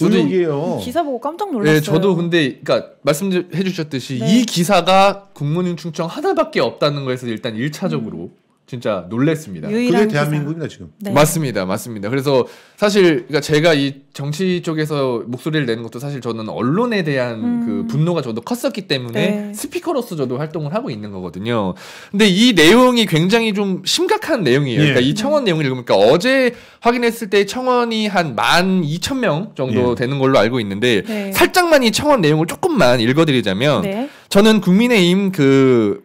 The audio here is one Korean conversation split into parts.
저도 이, 기사 보고 깜짝 놀랐어요. 네, 저도 근데 그러니까 말씀해 주셨듯이 네. 이 기사가 국무능충청 하나밖에 없다는 거에서 일단 1차적으로 음. 진짜 놀랬습니다. 그게 대한민국입니다 지금. 네. 맞습니다, 맞습니다. 그래서 사실 그러니까 제가 이 정치 쪽에서 목소리를 내는 것도 사실 저는 언론에 대한 음. 그 분노가 저도 컸었기 때문에 네. 스피커로서 저도 활동을 하고 있는 거거든요. 근데 이 내용이 굉장히 좀 심각한 내용이에요. 그러니까 예. 그러니까 이 청원 내용을 읽으니까 어제 확인했을 때 청원이 한 만 이천 명 정도 예. 되는 걸로 알고 있는데 네. 살짝만 이 청원 내용을 조금만 읽어드리자면 네. 저는 국민의힘 그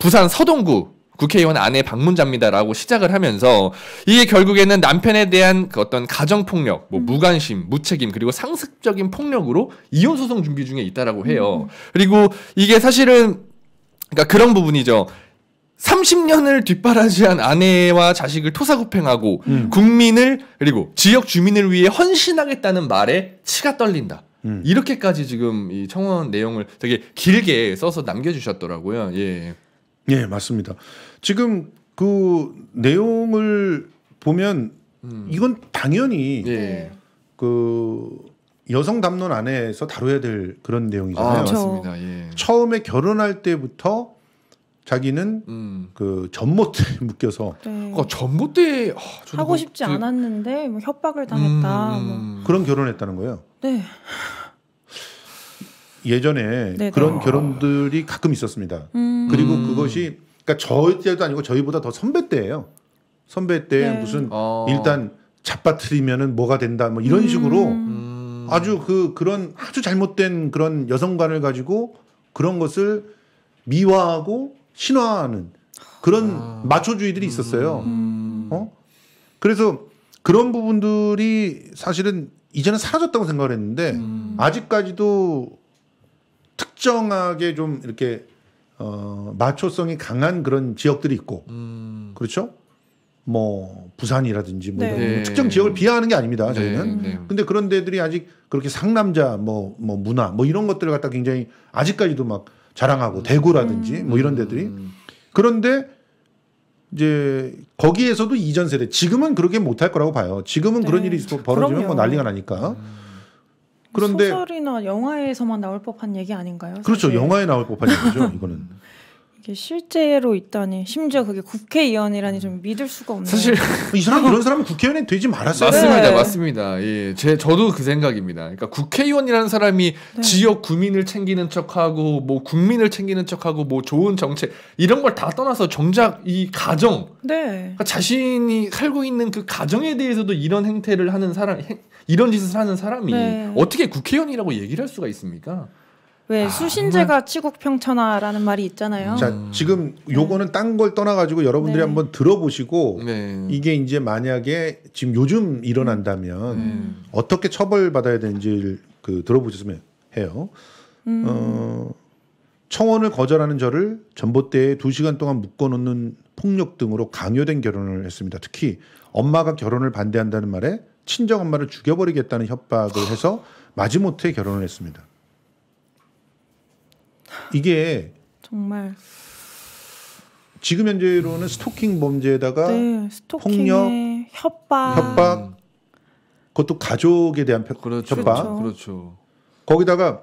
부산 서동구 국회의원 아내 방문자입니다라고 시작을 하면서 이게 결국에는 남편에 대한 그 어떤 가정 폭력, 뭐 음. 무관심, 무책임 그리고 상습적인 폭력으로 이혼 소송 준비 중에 있다라고 해요. 음. 그리고 이게 사실은 그러니까 그런 부분이죠. 30년을 뒷바라지한 아내와 자식을 토사구팽하고 음. 국민을 그리고 지역 주민을 위해 헌신하겠다는 말에 치가 떨린다. 음. 이렇게까지 지금 이 청원 내용을 되게 길게 써서 남겨주셨더라고요. 예. 예, 맞습니다. 지금 그 내용을 보면 음. 이건 당연히 예. 그 여성 담론 안에서 다뤄야 될 그런 내용이잖아요. 아, 그렇죠. 맞습니다. 예. 처음에 결혼할 때부터 자기는 음. 그 전봇대 묶여서 네. 어, 전봇대 어, 하고 뭐 싶지 그, 않았는데 뭐 협박을 음, 당했다 음. 뭐. 음. 그런 결혼했다는 거예요. 네. 예전에 네네. 네. 그런 결혼들이 가끔 있었습니다. 음. 그리고 그것이 그러니까 저희 때도 아니고 저희보다 더 선배 때예요. 선배 때 네. 무슨 어. 일단 잡아트리면은 뭐가 된다 뭐 이런 음. 식으로 음. 아주 그 그런 아주 잘못된 그런 여성관을 가지고 그런 것을 미화하고 신화하는 그런 아. 마초주의들이 있었어요. 음. 음. 어? 그래서 그런 부분들이 사실은 이제는 사라졌다고 생각을 했는데 음. 아직까지도 특정하게 좀 이렇게 어, 마초성이 강한 그런 지역들이 있고 음. 그렇죠? 뭐 부산이라든지 뭐 네. 네. 특정 지역을 네. 비하하는 게 아닙니다. 네. 저희는. 네. 근데 그런 데들이 아직 그렇게 상남자 뭐, 뭐 문화 뭐 이런 것들을 갖다 굉장히 아직까지도 막 자랑하고 음. 대구라든지 뭐 이런 음. 데들이 그런데 이제 거기에서도 이전 세대 지금은 그렇게 못할 거라고 봐요. 지금은 그런 네. 일이 벌어지면 뭐 그럼요. 뭐 난리가 나니까. 음. 그런데 소설이나 영화에서만 나올 법한 얘기 아닌가요? 그렇죠. 사실? 그렇죠. 영화에 나올 법한 얘기죠. 이거는. 이게 실제로 있다니 심지어 그게 국회의원이라니 좀 믿을 수가 없네요. 사실 이 사람 이런 사람은 국회의원이 되지 말았어요. 맞습니다, 네. 맞습니다. 예, 제 저도 그 생각입니다. 그러니까 국회의원이라는 사람이 네. 지역 구민을 챙기는 척하고 뭐 국민을 챙기는 척하고 뭐 좋은 정책 이런 걸 다 떠나서 정작 이 가정, 네. 그러니까 자신이 살고 있는 그 가정에 대해서도 이런 행태를 하는 사람, 이런 짓을 하는 사람이 네. 어떻게 국회의원이라고 얘기를 할 수가 있습니까? 왜 아, 수신제가 치국평천하라는 말이 있잖아요. 자 음. 지금 요거는 딴 걸 떠나가지고 여러분들이 네. 한번 들어보시고 네. 이게 이제 만약에 지금 요즘 일어난다면 음. 어떻게 처벌 받아야 되는지 그 들어보셨으면 해요. 음. 어, 청원을 거절하는 저를 전봇대에 두 시간 동안 묶어놓는 폭력 등으로 강요된 결혼을 했습니다. 특히 엄마가 결혼을 반대한다는 말에 친정 엄마를 죽여버리겠다는 협박을 해서 마지못해 결혼을 했습니다. 이게 정말 지금 현재로는 스토킹 범죄에다가 네, 폭력, 협박, 협박, 그것도 가족에 대한 그렇죠. 협박, 그렇죠. 그렇죠. 거기다가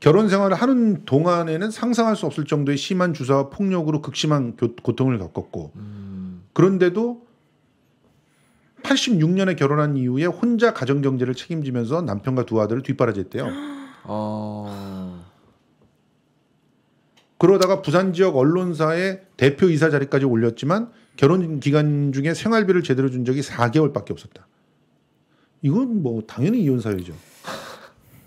결혼 생활을 하는 동안에는 상상할 수 없을 정도의 심한 주사와 폭력으로 극심한 고통을 겪었고 음. 그런데도 86년에 결혼한 이후에 혼자 가정 경제를 책임지면서 남편과 두 아들을 뒷바라지했대요. 어... 그러다가 부산 지역 언론사의 대표 이사 자리까지 올렸지만 결혼 기간 중에 생활비를 제대로 준 적이 4개월밖에 없었다. 이건 뭐 당연히 이혼 사유죠.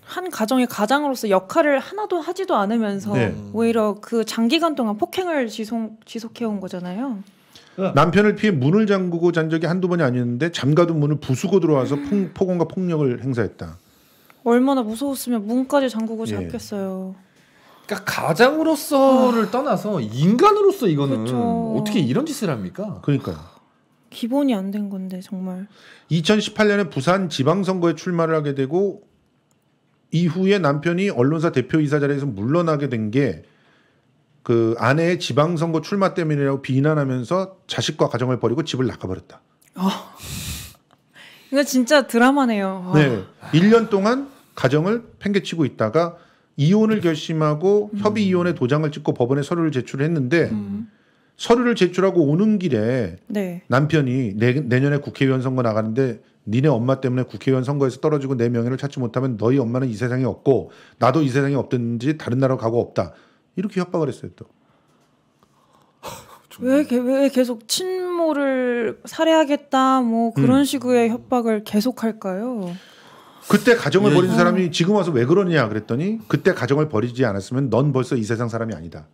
한 가정의 가장으로서 역할을 하나도 하지도 않으면서 네. 오히려 그 장기간 동안 폭행을 지속 지속해온 거잖아요. 그러니까 남편을 피해 문을 잠그고 잔 적이 한두 번이 아니었는데 잠가둔 문을 부수고 들어와서 음. 폭, 폭언과 폭력을 행사했다. 얼마나 무서웠으면 문까지 잠그고 예. 잤겠어요. 예. 그러니까 가장으로서를 아. 떠나서 인간으로서 이거는 그쵸. 그렇죠. 어떻게 이런 짓을 합니까? 그러니까 기본이 안 된 건데 정말. 2018년에 부산 지방선거에 출마를 하게 되고 이후에 남편이 언론사 대표이사 자리에서 물러나게 된 게 그 아내의 지방선거 출마 때문이라고 비난하면서 자식과 가정을 버리고 집을 나가버렸다. 어. 이거 진짜 드라마네요. 와. 네, 1년 동안 가정을 팽개치고 있다가 이혼을 음. 결심하고 음. 협의 이혼의 도장을 찍고 법원에 서류를 제출했는데 음. 서류를 제출하고 오는 길에 네. 남편이 내, 내년에 국회의원 선거 나가는데 니네 엄마 때문에 국회의원 선거에서 떨어지고 내 명예를 찾지 못하면 너희 엄마는 이 세상에 없고 나도 이 세상에 없든지 다른 나라로 가고 없다 이렇게 협박을 했어요 또. 왜, 왜 계속 친모를 살해하겠다 뭐 그런 음. 식의 협박을 계속할까요? 그때 가정을 예. 버린 사람이 아. 지금 와서 왜 그러냐 그랬더니 그때 가정을 버리지 않았으면 넌 벌써 이 세상 사람이 아니다.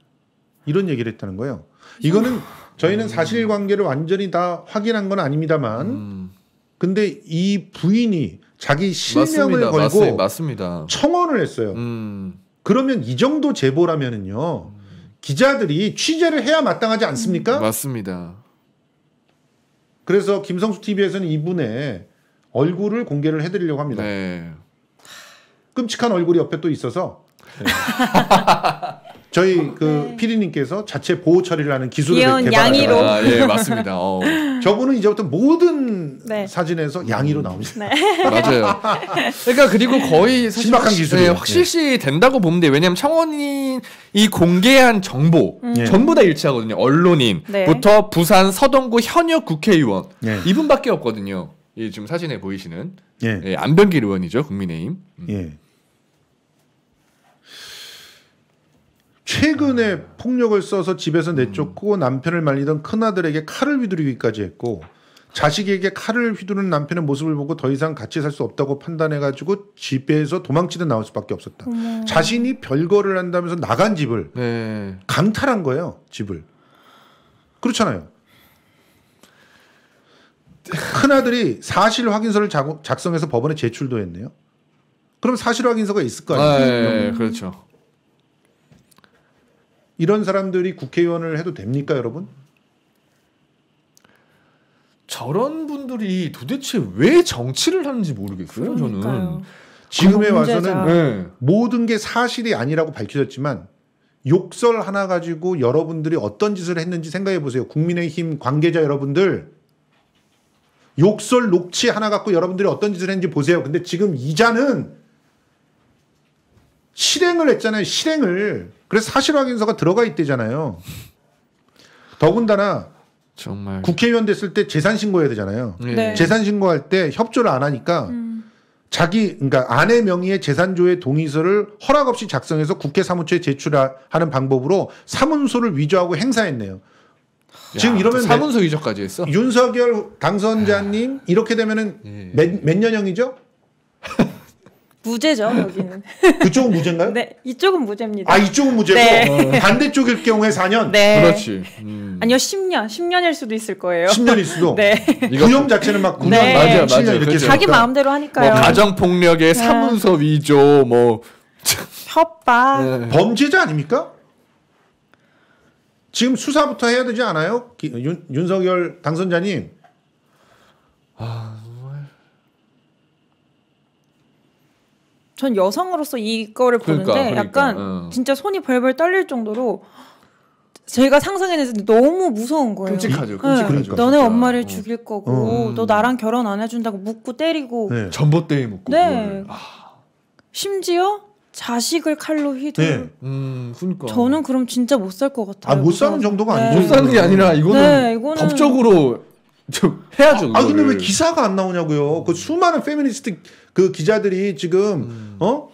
이런 얘기를 했다는 거예요. 이거는 저희는 음. 사실관계를 완전히 다 확인한 건 아닙니다만 근데 이 부인이 자기 실명을 걸고 맞습니다. 청원을 했어요. 음. 그러면 이 정도 제보라면은요 기자들이 취재를 해야 마땅하지 않습니까? 맞습니다. 그래서 김성수 TV에서는 이분의 얼굴을 공개를 해드리려고 합니다. 네. 끔찍한 얼굴이 옆에 또 있어서 네. 저희 그 네. 피디님께서 자체 보호 처리를 하는 기술을 개발한 양이 아, 예 맞습니다. 어. 저분은 이제부터 모든 네. 사진에서 양이로 음. 나옵니다. 네. 맞아요. 그러니까 그리고 거의 신박한 기술이 네, 확실시 네. 된다고 보는데 왜냐하면 청원인이 공개한 정보 음. 네. 전부 다 일치하거든요. 언론인부터 부산 서동구 현역 국회의원 이분밖에 없거든요. 이 지금 사진에 보이시는 예. 예, 안병길 의원이죠 국민의힘. 음. 예. 최근에 아... 폭력을 써서 집에서 내쫓고 음... 남편을 말리던 큰아들에게 칼을 휘두르기까지 했고 자식에게 칼을 휘두르는 남편의 모습을 보고 더 이상 같이 살 수 없다고 판단해가지고 집에서 도망치듯 나올 수밖에 없었다. 음... 자신이 별거를 한다면서 나간 집을 네. 강탈한 거예요. 집을 그렇잖아요. 큰아들이 사실 확인서를 작성해서 법원에 제출도 했네요. 그럼 사실 확인서가 있을 거 아니에요? 아, 예, 예, 그렇죠. 이런 사람들이 국회의원을 해도 됩니까, 여러분? 저런 분들이 도대체 왜 정치를 하는지 모르겠어요. 그러니까요. 저는 지금에 와서는 네. 모든 게 사실이 아니라고 밝혀졌지만 욕설 하나 가지고 여러분들이 어떤 짓을 했는지 생각해 보세요. 국민의힘 관계자 여러분들 욕설 녹취 하나 갖고 여러분들이 어떤 짓을 했는지 보세요. 근데 지금 이자는 실행을 했잖아요. 실행을. 그래서 사실 확인서가 들어가 있대잖아요. 더군다나 정말 국회의원 됐을 때 재산 신고해야 되잖아요. 예. 네. 재산 신고할 때 협조를 안 하니까 음. 자기 그러니까 아내 명의의 재산조회 동의서를 허락 없이 작성해서 국회 사무처에 제출하는 방법으로 사문서를 위조하고 행사했네요. 지금 이러면 사문서 내, 이전까지 했어. 윤석열 당선자님 이렇게 되면은 예. 몇, 몇 년형이죠? 무죄죠 여기는. 그쪽은 무죄인가요? 네, 이쪽은 무죄입니다. 아 이쪽은 무죄고 네. 어. 반대쪽일 경우에 4년. 네. 그렇지. 음. 아니요 10년, 10년일 수도 있을 거예요. 10년일 수도. 네. 구형 자체는 막 9년, 네. 맞아, 맞아. 7년 이렇게 그렇죠. 자기 그러니까 마음대로 하니까요. 뭐 가정 폭력의 네. 사문서 위조, 뭐 협박. 범죄자 아닙니까? 지금 수사부터 해야 되지 않아요? 기, 윤, 윤석열 당선자님. 아, 정말. 전 여성으로서 이거를 그러니까, 보는데 그러니까, 그러니까. 약간 어. 진짜 손이 벌벌 떨릴 정도로 제가 상상했는데 너무 무서운 거예요. 끔찍하죠. 네. 끔찍하죠. 네. 그러니까, 너네 진짜. 엄마를 어. 죽일 거고 음. 너 나랑 결혼 안 해준다고 묻고 때리고 네. 전봇대에 묻고. 네. 아. 심지어 자식을 칼로 휘둘. 네. 음, 그러니까. 저는 그럼 진짜 못 살 것 같아요. 아, 못 사는 정도가 네. 아니죠. 못 사는 게 아니라 이거는, 네, 이거는... 법적으로 좀 해야죠. 아, 아, 근데 왜 기사가 안 나오냐고요. 그 수많은 페미니스트 그 기자들이 지금 음. 어?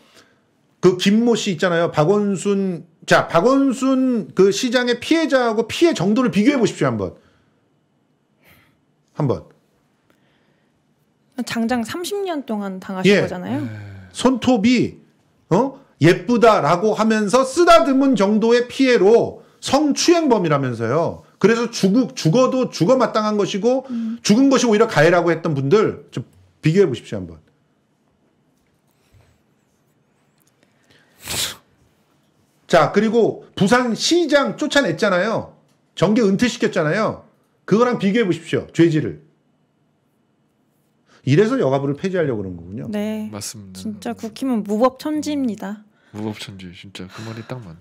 그 김모 씨 있잖아요. 박원순 자, 박원순 그 시장의 피해자하고 피해 정도를 비교해 보십시오, 한번. 한번. 장장 30년 동안 당하신 예. 거잖아요. 네. 손톱이 어? 예쁘다라고 하면서 쓰다듬은 정도의 피해로 성추행범이라면서요. 그래서 죽, 죽어도 죽어 마땅한 것이고 음. 죽은 것이 오히려 가해라고 했던 분들 좀 비교해 보십시오 한번. 자 그리고 부산시장 쫓아냈잖아요. 정계 은퇴시켰잖아요. 그거랑 비교해 보십시오 죄질을. 이래서 여가부를 폐지하려고 그런 거군요. 네, 맞습니다. 진짜 국힘은 무법천지입니다. 무법천지 진짜 그 말이 딱 맞.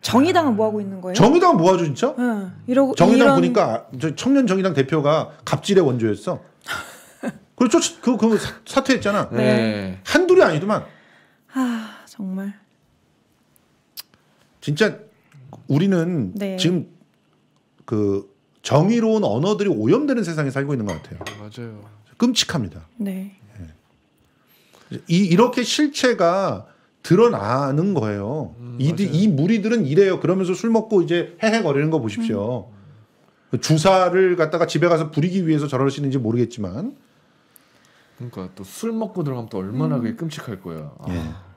정의당은 아. 뭐 하고 있는 거예요? 정의당 뭐하죠 진짜? 응. 네. 이러고 정의당 이런... 보니까 저 청년 정의당 대표가 갑질의 원조였어. 그렇죠. 그, 그 사퇴했잖아. 네. 네. 한둘이 아니더만. 아 정말. 진짜 우리는 네. 지금 그 정의로운 언어들이 오염되는 세상에 살고 있는 것 같아요. 맞아요. 끔찍합니다. 네. 네. 이, 이렇게 실체가 드러나는 거예요. 음, 이, 이 무리들은 이래요. 그러면서 술 먹고 이제 헤헤거리는 거 보십시오. 음. 주사를 갖다가 집에 가서 부리기 위해서 저러시는지 모르겠지만. 그러니까 또 술 먹고 들어가면 또 얼마나 음. 그게 끔찍할 거야. 예. 아. 예.